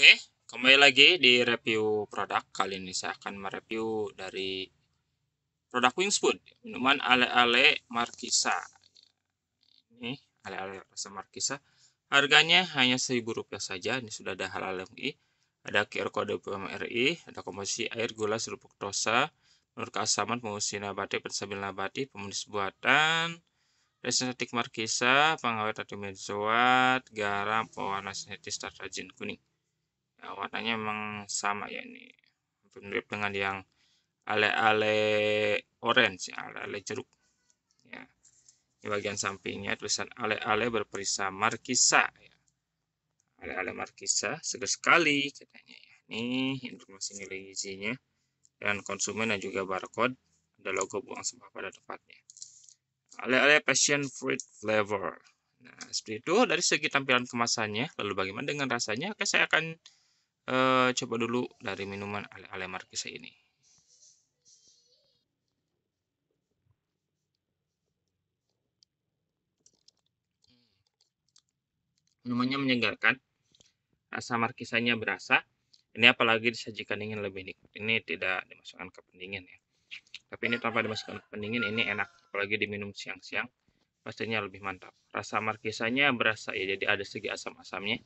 Oke, kembali lagi di review produk. Kali ini saya akan mereview dari produk Wingsfood, minuman ale-ale Markisa. Ini ale-ale rasa Markisa. Harganya hanya rp rupiah saja. Ini sudah ada halal MI. Ada QR kode PMRI, ada komposisi air, gula, serupuk dosa, menurut keasaman, pengusir nabati, penstabil nabati, pemanis buatan, resinatik markisa, pengawet atau mezoat, garam, pewarna sintetis, tartajin kuning ya, warnanya memang sama ya ini hampir mirip dengan yang ale-ale orange ale-ale jeruk ya di bagian sampingnya tulisan ale-ale berperisa markisa ya. ale-ale markisa segar sekali katanya ya. ini informasi nilai gizinya dan konsumen dan juga barcode ada logo buang sampah pada tempatnya ale-ale passion fruit flavor nah seperti itu dari segi tampilan kemasannya lalu bagaimana dengan rasanya oke saya akan e, coba dulu dari minuman ale-ale markisa ini minumannya menyegarkan rasa markisanya berasa ini apalagi disajikan dingin lebih nikmat ini tidak dimasukkan ke pendingin ya tapi ini tanpa dimasukkan ke pendingin ini enak apalagi diminum siang-siang pastinya lebih mantap rasa markisanya berasa ya jadi ada segi asam-asamnya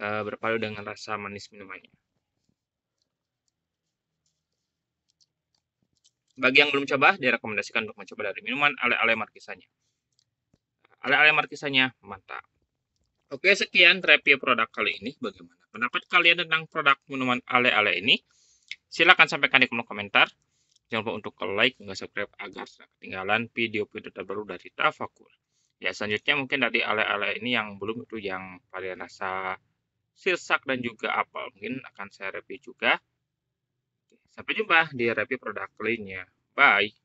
Eh, berpadu dengan rasa manis minumannya. Bagi yang belum coba, direkomendasikan untuk mencoba dari minuman ale-ale markisanya. Ale-ale markisanya mantap. Oke, sekian review produk kali ini. Bagaimana pendapat kalian tentang produk minuman ale-ale ini? Silahkan sampaikan di kolom komentar. Jangan lupa untuk like dan subscribe agar tidak ketinggalan video-video terbaru dari Tafakur. Ya, selanjutnya mungkin dari ale-ale ini yang belum itu yang kalian rasa sirsak dan juga apel. Mungkin akan saya review juga. Sampai jumpa di review produk lainnya. Bye.